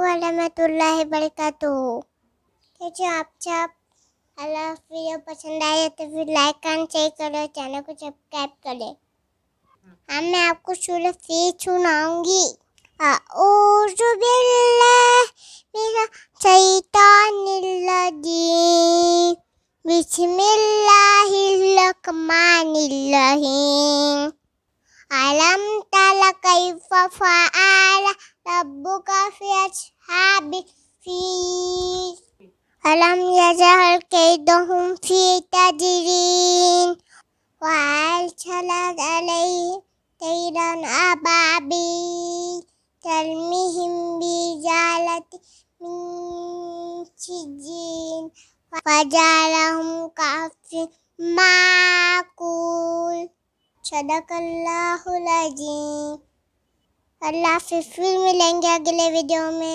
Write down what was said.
वरहमतुल्लाह तो वरकत तो, तो जो आप सब अगर वीडियो पसंद आए तो फिर लाइक एंड शेयर करो चैनल को सब्सक्राइब करें अब मैं आपको सूरह फिर सुनाऊंगी अऊजु हाँ, बिल्लाह मेरा शैतानिल्लजीम बिस्मिल्लाहिर्रहमानिर्रहीम अलम كيف فعل ربك في أصحاب الفيل ألم يجعل كيدهم في تدرين وأرسلت عليهم طيرا أبابيل ترميهم بجالة من سجين وجعلهم كعف معقول صدق الله العظيم अल्लाह फिर मिलेंगे अगले वीडियो में